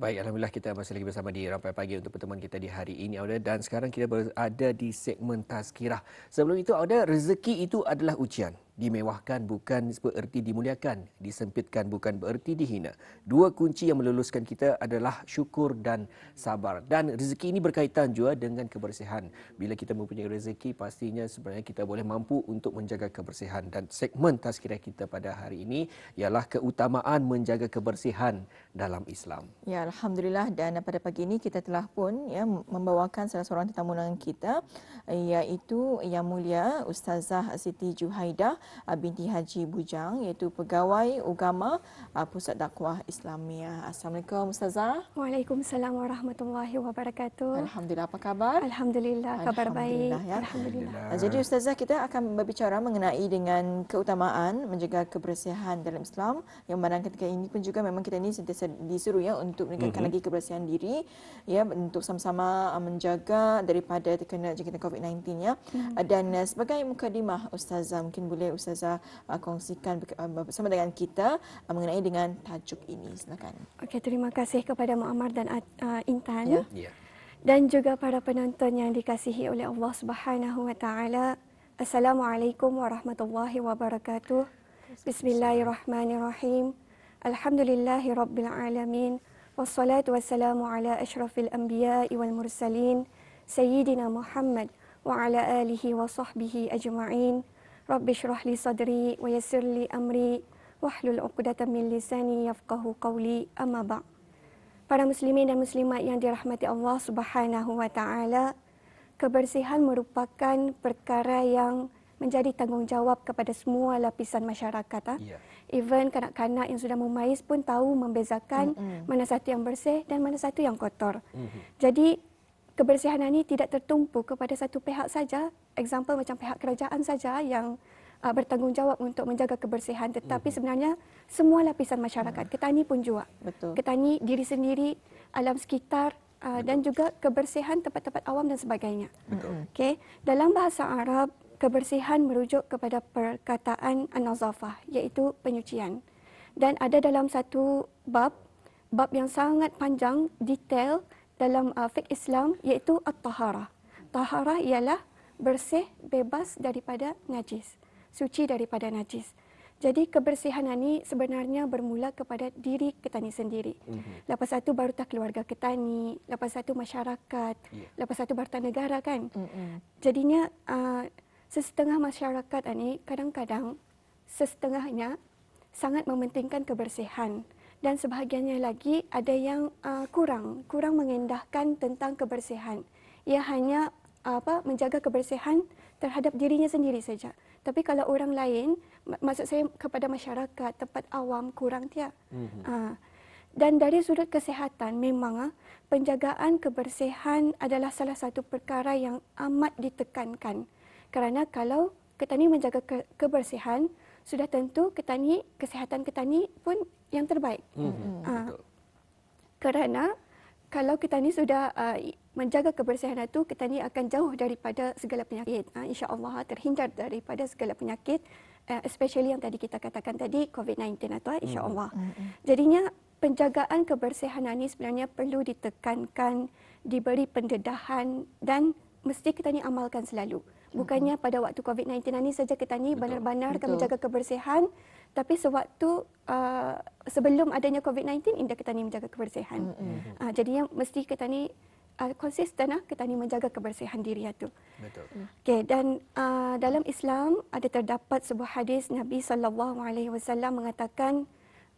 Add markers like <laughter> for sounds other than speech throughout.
Baik, Alhamdulillah kita masih lagi bersama di Rampai Pagi untuk pertemuan kita di hari ini, Auda. Dan sekarang kita berada di segmen Tazkirah. Sebelum itu, Auda, rezeki itu adalah ujian dimewahkan bukan bererti dimuliakan, disempitkan bukan bererti dihina. Dua kunci yang meluluskan kita adalah syukur dan sabar. Dan rezeki ini berkaitan juga dengan kebersihan. Bila kita mempunyai rezeki, pastinya sebenarnya kita boleh mampu untuk menjaga kebersihan. Dan segmen tazkirah kita pada hari ini ialah keutamaan menjaga kebersihan dalam Islam. Ya, alhamdulillah dan pada pagi ini kita telah pun ya membawakan salah seorang tetamu undangan kita iaitu Yang Mulia Ustazah Siti Juhaidah Uh, binti Haji Bujang iaitu pegawai Ugama uh, Pusat Dakwah Islamiah. Assalamualaikum Ustazah. Waalaikumsalam warahmatullahi wabarakatuh. Alhamdulillah apa khabar? Alhamdulillah kabar baik. Ya. Alhamdulillah. Uh, jadi Ustazah kita akan berbicara mengenai dengan keutamaan menjaga kebersihan dalam Islam yang mana ketika ini pun juga memang kita ini sentiasa disuruh ya untuk meningkatkan mm-hmm. lagi kebersihan diri ya untuk sama-sama menjaga daripada terkena jangkitan COVID-19 ya. Mm-hmm. Dan sebagai mukadimah Ustazah mungkin boleh Ustazah uh, kongsikan uh, bersama dengan kita uh, mengenai dengan tajuk ini. Silakan. Okay, terima kasih kepada Muammar dan uh, Intan. Ya. ya. Dan juga para penonton yang dikasihi oleh Allah Subhanahu wa taala. Assalamualaikum warahmatullahi wabarakatuh. Bismillahirrahmanirrahim. Alhamdulillahirabbil alamin. Wassalatu wassalamu ala asyrafil anbiya'i wal mursalin sayyidina Muhammad wa ala alihi wa sahbihi ajma'in. رب اشرح لي صدري ويسر لي أمري واحلل عقدة من lisani يفقه قولي أما بعد Para muslimin dan muslimat yang dirahmati Allah Subhanahu wa taala, kebersihan merupakan perkara yang menjadi tanggungjawab kepada semua lapisan masyarakat. Ah. Ya. Even kanak-kanak yang sudah memais pun tahu membezakan mm-hmm. mana satu yang bersih dan mana satu yang kotor. Mm-hmm. Jadi, kebersihan ini tidak tertumpu kepada satu pihak saja. contoh macam pihak kerajaan saja yang uh, bertanggungjawab untuk menjaga kebersihan. Tetapi hmm. sebenarnya semua lapisan masyarakat, mhm. ketani pun juga. Betul. Ketani diri sendiri, alam sekitar uh, dan juga kebersihan tempat-tempat awam dan sebagainya. Betul. Okay. Dalam bahasa Arab, kebersihan merujuk kepada perkataan an-nazafah iaitu penyucian. Dan ada dalam satu bab, bab yang sangat panjang, detail, dalam uh, fiqh Islam iaitu at-tahara. Tahara ialah bersih, bebas daripada najis, suci daripada najis. Jadi kebersihan ini sebenarnya bermula kepada diri ketani sendiri. Mm-hmm. Lepas satu baru tak keluarga ketani, lepas satu masyarakat, yeah. lepas satu barta negara kan. Mm-hmm. Jadinya uh, sesetengah masyarakat ini kadang-kadang sesetengahnya sangat mementingkan kebersihan dan sebahagiannya lagi ada yang uh, kurang kurang mengendahkan tentang kebersihan. Ia hanya uh, apa menjaga kebersihan terhadap dirinya sendiri saja. Tapi kalau orang lain, maksud saya kepada masyarakat tempat awam kurang tiak. Mm-hmm. Uh, ah. dan dari sudut kesihatan memang uh, penjagaan kebersihan adalah salah satu perkara yang amat ditekankan. Kerana kalau kita ni menjaga ke- kebersihan sudah tentu ketani kesihatan ketani pun yang terbaik. Mm-hmm. Uh, kerana kalau ketani sudah uh, menjaga kebersihan itu, ketani akan jauh daripada segala penyakit. Uh, ah, Insya Allah terhindar daripada segala penyakit, uh, especially yang tadi kita katakan tadi COVID-19 atau hmm, hmm, Insya Allah. Mm-hmm. Jadinya penjagaan kebersihan ini sebenarnya perlu ditekankan, diberi pendedahan dan mesti ketani amalkan selalu. Bukannya pada waktu COVID-19 ini saja kita ni benar-benar kami jaga kebersihan. Tapi sewaktu uh, sebelum adanya COVID-19, indah kita ni menjaga kebersihan. Mm-hmm. Uh, ah, jadinya mesti kita ni uh, konsisten lah, kita ni menjaga kebersihan diri itu. Betul. Mm. Okay, dan uh, dalam Islam ada terdapat sebuah hadis Nabi Sallallahu Alaihi Wasallam mengatakan,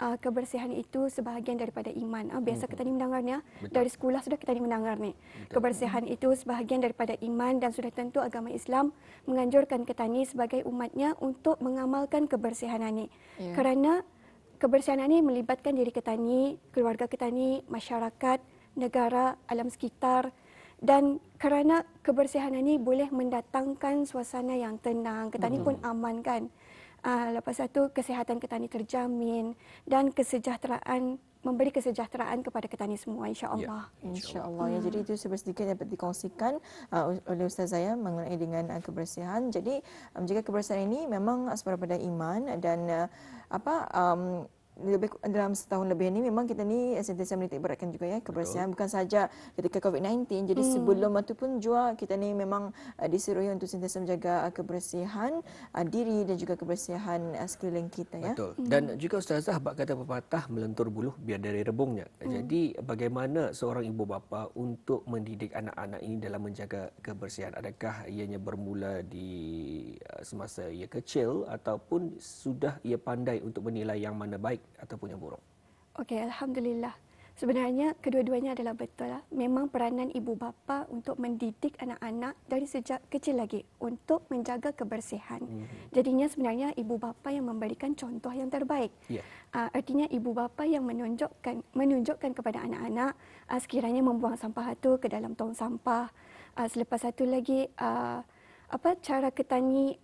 uh, kebersihan itu sebahagian daripada iman. Uh, biasa hmm. kita ni mendengarnya Betul. dari sekolah sudah kita ni mendengar ni. Kebersihan itu sebahagian daripada iman dan sudah tentu agama Islam menganjurkan kita ni sebagai umatnya untuk mengamalkan kebersihan ini. Yeah. Kerana kebersihan ini melibatkan diri kita ni, keluarga kita ni, masyarakat, negara, alam sekitar dan kerana kebersihan ini boleh mendatangkan suasana yang tenang, kita ni pun aman kan. Uh, lepas satu kesihatan ketani terjamin dan kesejahteraan memberi kesejahteraan kepada ketani semua insyaallah ya, insyaallah ya hmm. jadi itu sedikit dapat dikongsikan uh, oleh ustaz saya mengenai dengan uh, kebersihan jadi menjaga um, kebersihan ini memang uh, pada iman dan uh, apa um, lebih dalam setahun lebih ini memang kita ni sentiasa menitik beratkan juga ya kebersihan bukan saja ketika COVID-19 jadi hmm. sebelum itu pun juga kita ni memang uh, disuruh ya untuk sentiasa menjaga uh, kebersihan uh, diri dan juga kebersihan uh, sekeliling kita ya. Betul. Hmm. Dan juga ustazah bab kata pepatah melentur buluh biar dari rebungnya. Hmm. Jadi bagaimana seorang ibu bapa untuk mendidik anak-anak ini dalam menjaga kebersihan? Adakah ianya bermula di uh, semasa ia kecil ataupun sudah ia pandai untuk menilai yang mana baik baik ataupun yang buruk? Okey, Alhamdulillah. Sebenarnya kedua-duanya adalah betul. Lah. Memang peranan ibu bapa untuk mendidik anak-anak dari sejak kecil lagi untuk menjaga kebersihan. Mhm. Jadinya sebenarnya ibu bapa yang memberikan contoh yang terbaik. Yeah. Ya. Artinya ibu bapa yang menunjukkan menunjukkan kepada anak-anak ah, sekiranya membuang sampah itu ke dalam tong sampah. Ah, selepas satu lagi ah, apa cara ketani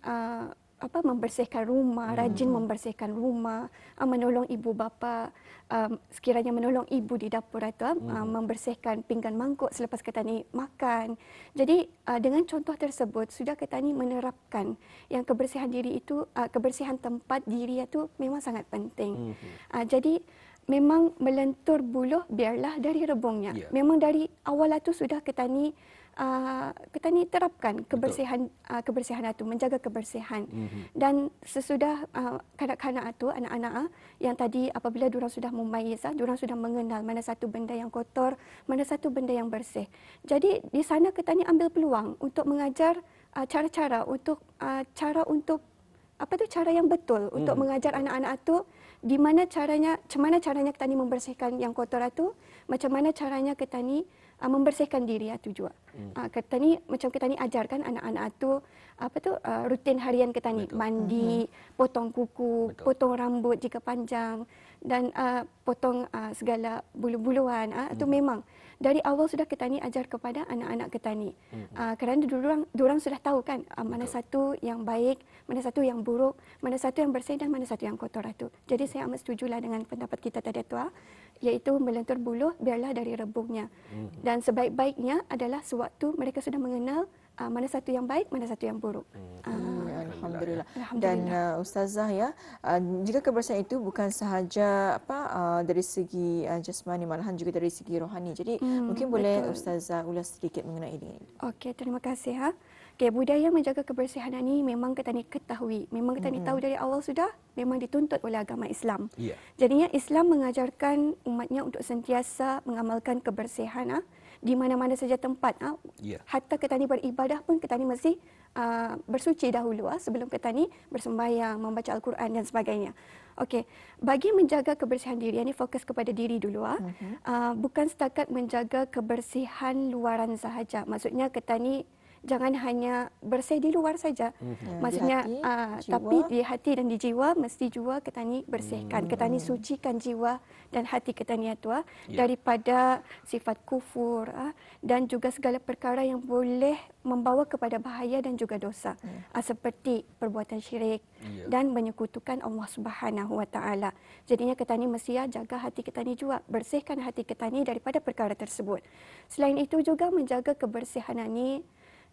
apa membersihkan rumah, hmm. rajin membersihkan rumah, uh, menolong ibu bapa, um, sekiranya menolong ibu di dapur atau uh, ah, hmm. membersihkan pinggan mangkuk selepas kita ni makan. Jadi uh, dengan contoh tersebut sudah kita ni menerapkan yang kebersihan diri itu uh, kebersihan tempat diri itu memang sangat penting. Hmm. Uh, jadi memang melentur buluh biarlah dari rebungnya. Yeah. Memang dari awal itu sudah kita ni uh, kita ni terapkan kebersihan uh, kebersihan itu menjaga kebersihan mm-hmm. dan sesudah uh, kanak-kanak itu anak-anak yang tadi apabila durang sudah memayis ah durang sudah mengenal mana satu benda yang kotor mana satu benda yang bersih jadi di sana kita ni ambil peluang untuk mengajar uh, cara-cara untuk uh, cara untuk apa tu cara yang betul mm-hmm. untuk mhm. mengajar anak-anak itu di mana caranya macam caranya kita ni membersihkan yang kotor itu macam mana caranya kita ni uh, membersihkan diri ah, tu juga. Hmm. Uh, kata ni macam kita ni ajarkan anak-anak tu apa tu uh, rutin harian kita ni Betul. mandi, hmm, hmm, hmm. potong kuku, Betul. potong rambut jika panjang dan uh, potong uh, segala bulu-buluan uh, itu hmm. memang dari awal sudah ketani ajar kepada anak-anak ketani. Hmm. Uh, kerana diorang diorang sudah tahu kan uh, mana Betul. satu yang baik, mana satu yang buruk, mana satu yang bersih dan mana satu yang kotor itu. Jadi saya amat setuju lah dengan pendapat kita tadi tua iaitu melentur bulu biarlah dari rebungnya. Hmm. Dan sebaik-baiknya adalah sewaktu mereka sudah mengenal uh, mana satu yang baik, mana satu yang buruk. Hmm. Uh, alhamdulillah. alhamdulillah. Dan uh, ustazah ya, uh, jika kebersihan itu bukan sahaja apa uh, dari segi uh, jasmani malahan juga dari segi rohani. Jadi hmm, mungkin boleh ustazah ulas sedikit mengenai ini. Okey, terima kasih ha. Okay, budaya menjaga kebersihan ini memang kita ni ketahui, memang kita mm-hmm. ni hmm. tahu dari awal sudah, memang dituntut oleh agama Islam. Yeah. Jadinya Islam mengajarkan umatnya untuk sentiasa mengamalkan kebersihan. Ah di mana-mana saja tempat. Ha? Yeah. Ya. Hatta ketani beribadah pun ketani mesti uh, ah, bersuci dahulu ha? sebelum ketani bersembahyang, membaca Al-Quran dan sebagainya. Okey, bagi menjaga kebersihan diri, ini fokus kepada diri dulu. Ha? Mm-hmm. Uh, bukan setakat menjaga kebersihan luaran sahaja. Maksudnya ketani jangan hanya bersih di luar saja. Mm -hmm. Maksudnya di hati, uh, tapi di hati dan di jiwa mesti jiwa ketani bersihkan, mm. ketani sucikan jiwa dan hati ketani tua yeah. daripada sifat kufur uh, dan juga segala perkara yang boleh membawa kepada bahaya dan juga dosa yeah. Ya. uh, seperti perbuatan syirik yeah. dan menyekutukan Allah Subhanahu Wa Taala. Jadinya ketani mesti jaga hati ketani juga bersihkan hati ketani daripada perkara tersebut. Selain itu juga menjaga kebersihan ini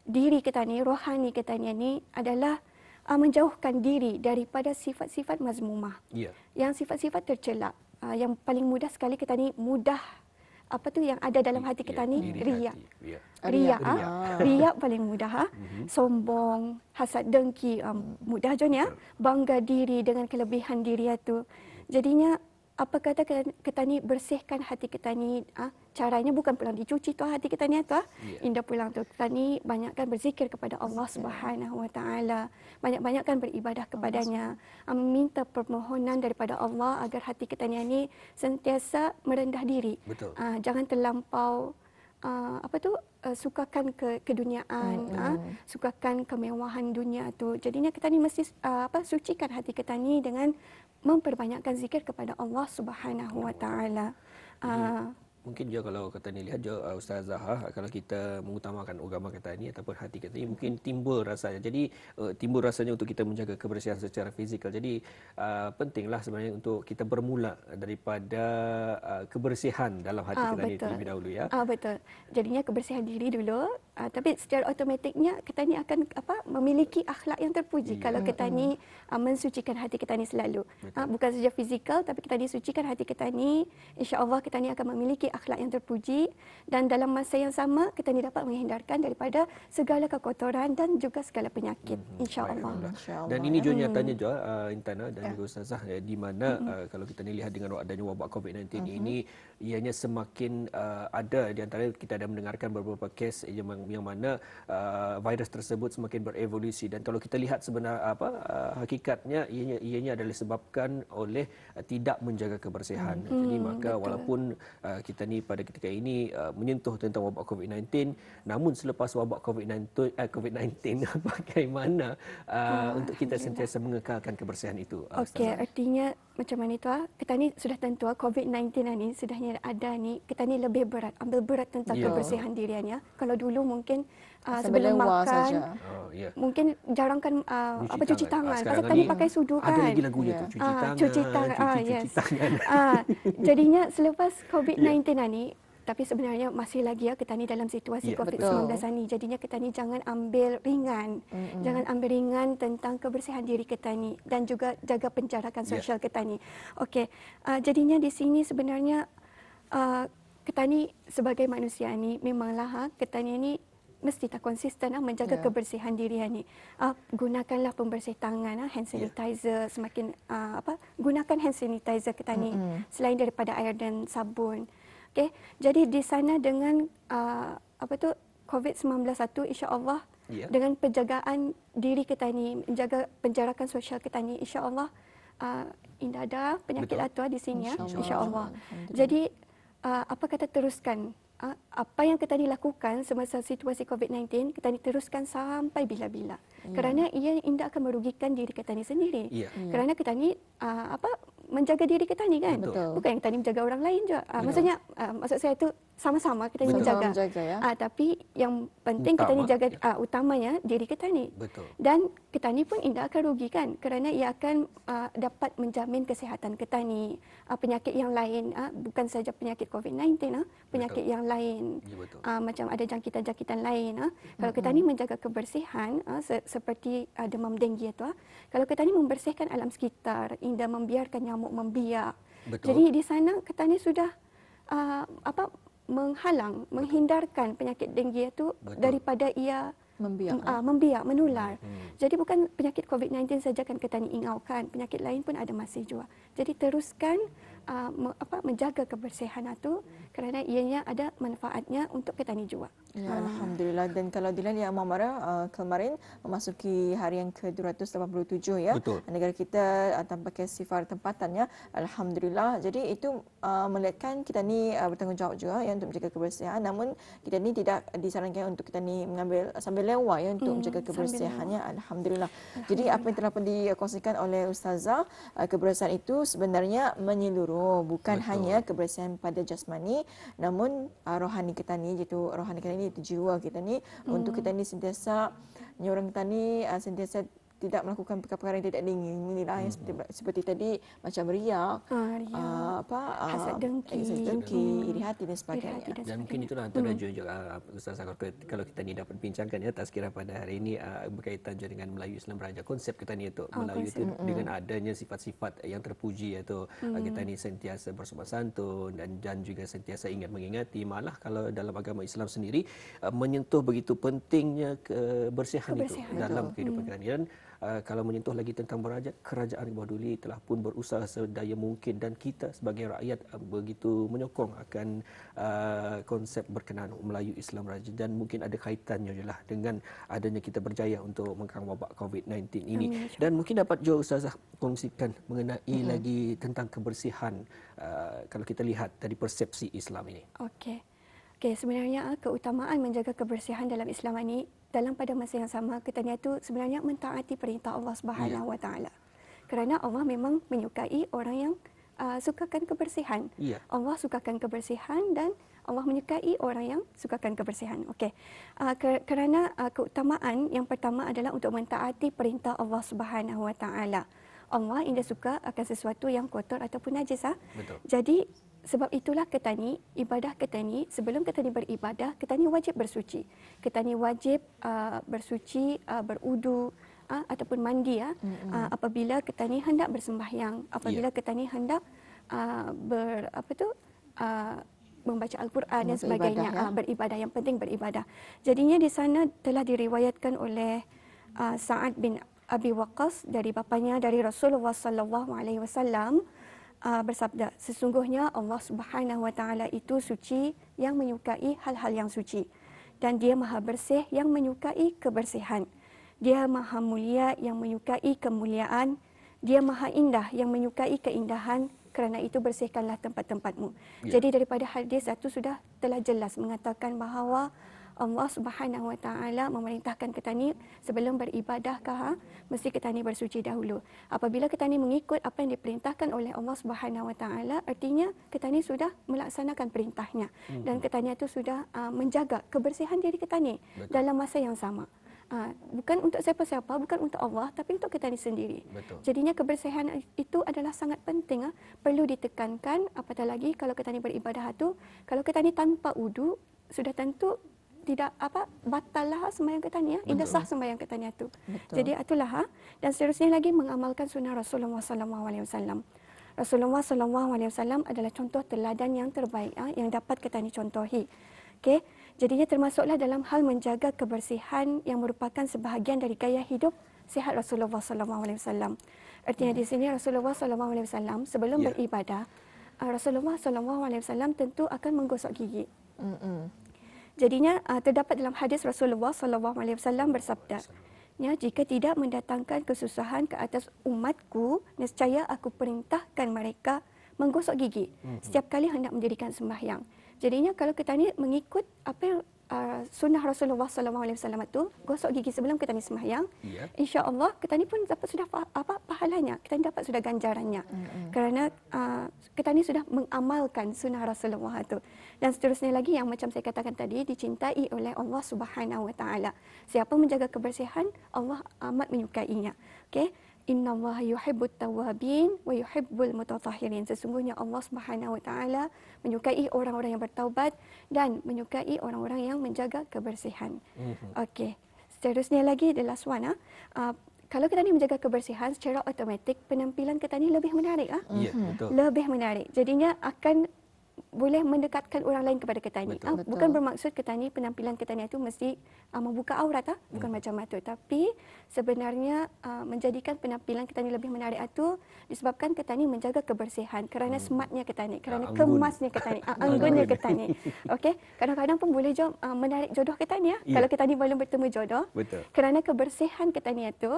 diri kita ni, rohani kita ni, ni adalah uh, menjauhkan diri daripada sifat-sifat mazmumah. Yeah. Yang sifat-sifat tercelak. Uh, ah, yang paling mudah sekali kita ni mudah apa tu yang ada dalam hati kita ya, ni riak ya. ah, riak riak paling mudah ha sombong hasad dengki um, mudah je ni ya bangga diri dengan kelebihan diri itu jadinya apa kata kita ni bersihkan hati kita ni ha? caranya bukan pulang dicuci tu ah, hati kita ni tu ha? yeah. Ya. indah pulang tu kita ni banyakkan berzikir kepada Allah Subhanahu Wa Taala banyak-banyakkan beribadah kepadanya meminta ah, permohonan daripada Allah agar hati kita ni ni sentiasa merendah diri Ha, jangan terlampau Uh, apa tu uh, sukakan ke keduniaan mm-hmm. uh, sukakan kemewahan dunia tu jadinya kita ni mesti uh, apa sucikan hati kita ni dengan memperbanyakkan zikir kepada Allah Subhanahu wa taala. Ah. Mungkin juga kalau kata ni lihat juga uh, Ustaz Zahar uh, kalau kita mengutamakan agama kata ini ataupun hati kata ini, hmm. mungkin timbul rasanya. Jadi uh, timbul rasanya untuk kita menjaga kebersihan secara fizikal. Jadi uh, pentinglah sebenarnya untuk kita bermula daripada uh, kebersihan dalam hati uh, kita ini terlebih dahulu ya. Ah betul. Jadinya kebersihan diri dulu, Uh, tapi secara automatiknya kita ni akan apa memiliki akhlak yang terpuji hmm. kalau kita ni uh, mensucikan hati kita ni selalu uh, bukan saja fizikal tapi kita ni sucikan hati kita ni Allah kita ni akan memiliki akhlak yang terpuji dan dalam masa yang sama kita ni dapat menghindarkan daripada segala kekotoran dan juga segala penyakit hmm. Allah. Insya dan ya. ini juga nyatanya juga uh, intana dan ya. juga ustazah ya, di mana hmm. uh, kalau kita ni lihat dengan adanya wabak covid-19 hmm. ini ianya semakin uh, ada di antara kita ada mendengarkan beberapa kes yang yang mana uh, virus tersebut semakin berevolusi dan kalau kita lihat sebenar apa uh, hakikatnya ianya ianya adalah disebabkan oleh uh, tidak menjaga kebersihan. Hmm. Jadi maka Betul. walaupun uh, kita ni pada ketika ini uh, menyentuh tentang wabak COVID-19 namun selepas wabak COVID-19 uh, COVID-19 <laughs> bagaimana uh, hmm. untuk kita sentiasa mengekalkan kebersihan itu. Uh, Okey artinya macam mana tu? Ah? Kita ni sudah tentu ah, COVID-19 ni sudahnya ada ni kita ni lebih berat ambil berat tentang yeah. kebersihan diri ya. Kalau dulu mungkin uh, sebelum makan oh, yeah. mungkin jarangkan uh, cuci apa cuci tangan pasal kami pakai sudu kan ada lagi lagunya yeah. tu cuci tangan uh, cuci tangan ah uh, yes uh, jadinya selepas covid-19 yeah. ni tapi sebenarnya masih lagi ya kita ni dalam situasi yeah, covid-19 ni jadinya kita ni jangan ambil ringan mm-hmm. jangan ambil ringan tentang kebersihan diri kita ni dan juga jaga penjarakan sosial yeah. kita ni okey uh, jadinya di sini sebenarnya uh, kita ni sebagai manusia ni memanglah ha, kita ni ni mesti tak konsisten ha, menjaga yeah. kebersihan diri ha, ni. Ha, gunakanlah pembersih tangan ha, hand ya. sanitizer yeah. semakin ha, apa gunakan hand sanitizer kita ni mm-hmm. selain daripada air dan sabun. Okay, Jadi di sana dengan ha, apa tu COVID-19 satu insya-Allah yeah. dengan penjagaan diri kita ni menjaga penjarakan sosial kita ni insya-Allah ha, tidak ada penyakit atua di sini ya insya-Allah. Insya Jadi uh, apa kata teruskan uh, apa yang kita ni lakukan semasa situasi COVID-19 kita ni teruskan sampai bila-bila yeah. Hmm. kerana ia tidak akan merugikan diri kita ni sendiri yeah. Hmm. Yeah. kerana kita ni uh, ah, apa menjaga diri kita ni kan Betul. bukan yang kita ni menjaga orang lain juga uh, maksudnya uh, maksud saya tu sama-sama kita ni jaga. menjaga ya. Ah, tapi yang penting Utama. kita ni jaga ah, utamanya diri kita ni. Betul. Dan kita ni pun tidak akan rugi kan kerana ia akan ah, dapat menjamin kesihatan kita ni ah, penyakit yang lain ah, bukan saja penyakit COVID-19 ah, penyakit betul. yang lain. Ya, betul. Ah, macam ada jangkitan-jangkitan lain ah. Kalau kita ni menjaga kebersihan ah, se- seperti ah, demam denggi itu ah. Kalau kita ni membersihkan alam sekitar, tidak membiarkan nyamuk membiak. Betul. Jadi di sana kita ni sudah ah, apa menghalang, menghindarkan penyakit dengue itu Betul. daripada ia membiak, uh, membiak menular. Hmm, hmm. Jadi bukan penyakit COVID-19 saja kan kita ni ingau penyakit lain pun ada masih juga. Jadi teruskan uh, me, apa, menjaga kebersihan itu kerana ianya ada manfaatnya untuk petani jua. Ya, ah. Alhamdulillah. Dan kalau dilihat ya, Mama uh, kemarin memasuki hari yang ke-287 ya. Betul. Negara kita uh, tanpa kesifar tempatan ya. Alhamdulillah. Jadi itu uh, melihatkan kita ni uh, bertanggungjawab juga ya untuk menjaga kebersihan. Namun kita ni tidak disarankan untuk kita ni mengambil sambil lewa ya untuk hmm, menjaga kebersihannya. Alhamdulillah. Alhamdulillah. Jadi apa yang telah pun dikongsikan oleh Ustazah, kebersihan itu sebenarnya menyeluruh. Bukan Betul. hanya kebersihan pada jasmani, namun uh, rohani kita ni gitu rohani kita ni itu jiwa kita ni mm. untuk kita ni sentiasa nyorang kita ni uh, sentiasa tidak melakukan perkara-perkara yang tidak diinginilah hmm. seperti seperti tadi macam riak ah, uh, apa ah, hasad dengki, hasad dengki hmm. iri hati dan sebagainya dan, dan mungkin itulah antara hmm. juga uh, Ustaz Sakarpe kalau kita ni dapat bincangkan ya tak tazkirah pada hari ini uh, berkaitan juga dengan Melayu Islam Beraja konsep kita ni itu oh, Melayu itu hmm. dengan adanya sifat-sifat yang terpuji iaitu hmm. kita ni sentiasa bersopan santun dan dan juga sentiasa ingat mengingati malah kalau dalam agama Islam sendiri uh, menyentuh begitu pentingnya kebersihan, kebersihan itu, itu dalam kehidupan hmm. kita ni Eh, kalau menyentuh lagi tentang berajat kerajaan Ibu Duli telah pun berusaha sedaya mungkin dan kita sebagai rakyat eh, begitu menyokong akan uh, konsep berkenaan Melayu Islam Raja dan mungkin ada kaitannya jelah dengan adanya kita berjaya untuk mengkang wabak COVID-19 ini Amin. dan mungkin dapat juga Ustazah kongsikan mengenai mm-hmm. lagi tentang kebersihan uh, kalau kita lihat dari persepsi Islam ini. Okey. Okey, sebenarnya ah, keutamaan menjaga kebersihan dalam Islam ini dalam pada masa yang sama kita ni tu sebenarnya mentaati perintah Allah Subhanahu ya. Wa Kerana Allah memang menyukai orang yang uh, sukakan kebersihan. Ya. Allah sukakan kebersihan dan Allah menyukai orang yang sukakan kebersihan. Okey. Uh, ah, ker- kerana uh, keutamaan yang pertama adalah untuk mentaati perintah Allah Subhanahu Wa Allah tidak suka akan sesuatu yang kotor ataupun najis ah. Jadi sebab itulah ketani ibadah ketani sebelum ketani beribadah ketani wajib bersuci ketani wajib uh, bersuci uh, berudu uh, ataupun mandi ya uh, mm-hmm. uh, apabila ketani hendak bersembahyang apabila yeah. ketani hendak uh, ber apa tu uh, membaca al-Quran dan sebagainya ya? uh, beribadah yang penting beribadah jadinya di sana telah diriwayatkan oleh uh, Sa'ad bin Abi Waqqas dari bapanya dari Rasulullah SAW uh, bersabda, sesungguhnya Allah Subhanahu Wa Taala itu suci yang menyukai hal-hal yang suci dan dia maha bersih yang menyukai kebersihan. Dia maha mulia yang menyukai kemuliaan. Dia maha indah yang menyukai keindahan kerana itu bersihkanlah tempat-tempatmu. Ya. Jadi daripada hadis satu sudah telah jelas mengatakan bahawa Allah Subhanahu Wa Taala memerintahkan ketani sebelum beribadah kah mesti ketani bersuci dahulu. Apabila ketani mengikut apa yang diperintahkan oleh Allah Subhanahu Wa Taala, artinya ketani sudah melaksanakan perintahnya hmm. dan ketani itu sudah uh, menjaga kebersihan diri ketani Betul. dalam masa yang sama. Ha, bukan untuk siapa-siapa, bukan untuk Allah, tapi untuk kita ni sendiri. Betul. Jadinya kebersihan itu adalah sangat penting, ha? perlu ditekankan. Apatah lagi kalau kita ni beribadah itu, kalau kita ni tanpa udu, sudah tentu tidak apa batal lah sembahyang ketaniah indah sah sembahyang ketaniah tu jadi itulah ha? dan seterusnya lagi mengamalkan sunnah Rasulullah sallallahu alaihi wasallam Rasulullah sallallahu alaihi wasallam adalah contoh teladan yang terbaik ha? yang dapat kita ni contohi okey jadinya termasuklah dalam hal menjaga kebersihan yang merupakan sebahagian dari gaya hidup sihat Rasulullah sallallahu alaihi wasallam artinya hmm. di sini Rasulullah sallallahu alaihi wasallam sebelum yeah. beribadah ha, Rasulullah sallallahu alaihi wasallam tentu akan menggosok gigi. Jadinya uh, terdapat dalam hadis Rasulullah sallallahu alaihi wasallam bersabda, "Ya jika tidak mendatangkan kesusahan ke atas umatku, nescaya aku perintahkan mereka menggosok gigi hmm, hmm. setiap kali hendak mendirikan sembahyang." Jadinya kalau kita ni mengikut apa yang uh, sunnah Rasulullah SAW itu, gosok gigi sebelum kita ni sembahyang yeah. insyaallah kita ni pun dapat sudah fa- apa pahalanya kita ni dapat sudah ganjarannya mm-hmm. kerana uh, kita ni sudah mengamalkan sunnah Rasulullah itu. dan seterusnya lagi yang macam saya katakan tadi dicintai oleh Allah Subhanahu wa taala siapa menjaga kebersihan Allah amat menyukainya Okay. Inna Allah yuhibbut tawabin wa yuhibbul mutatahirin. Sesungguhnya Allah Subhanahu wa taala menyukai orang-orang yang bertaubat dan menyukai orang-orang yang menjaga kebersihan. Mm-hmm. Okey. Seterusnya lagi the last one ah. Uh, kalau kita ni menjaga kebersihan secara automatik penampilan kita ni lebih menarik ah. Mm-hmm. Lebih menarik. Jadinya akan boleh mendekatkan orang lain kepada ketani. Betul, ha, betul. Bukan bermaksud ketani penampilan ketani itu mesti uh, membuka aurat tak? Ah. Bukan hmm. macam itu. Tapi sebenarnya uh, menjadikan penampilan ketani lebih menarik itu disebabkan ketani menjaga kebersihan kerana hmm. smartnya ketani, kerana anggun. kemasnya ketani, uh, anggunnya ketani. <laughs> Okay. Kadang-kadang pun boleh jom, uh, menarik jodoh ketani ya. Yeah. Kalau ketani belum bertemu jodoh. Betul. Kerana kebersihan ketani itu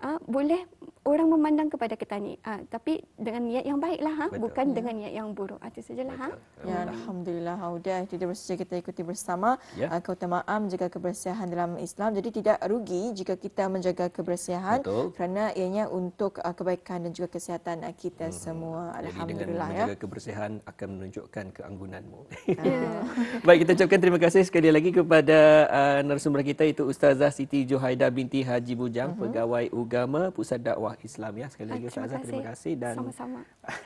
uh, boleh orang memandang kepada ketani ha, tapi dengan niat yang baiklah ha bukan ya. dengan niat yang buruk itu sajalah ha ya alhamdulillah sudah kita bersedia kita ikuti bersama ya. Ah, keutamaan menjaga kebersihan dalam Islam jadi tidak rugi jika kita menjaga kebersihan Betul. kerana ianya untuk ah, kebaikan dan juga kesihatan kita hmm. semua alhamdulillah jadi dengan ya. menjaga kebersihan akan menunjukkan keanggunanmu ya. <laughs> baik kita ucapkan terima kasih sekali lagi kepada uh, narasumber kita itu ustazah Siti Johaida binti Haji Bujang uh-huh. pegawai agama pusat dakwah dakwah Islam ya. Sekali lagi Ustaz terima kasih dan sama-sama. <laughs>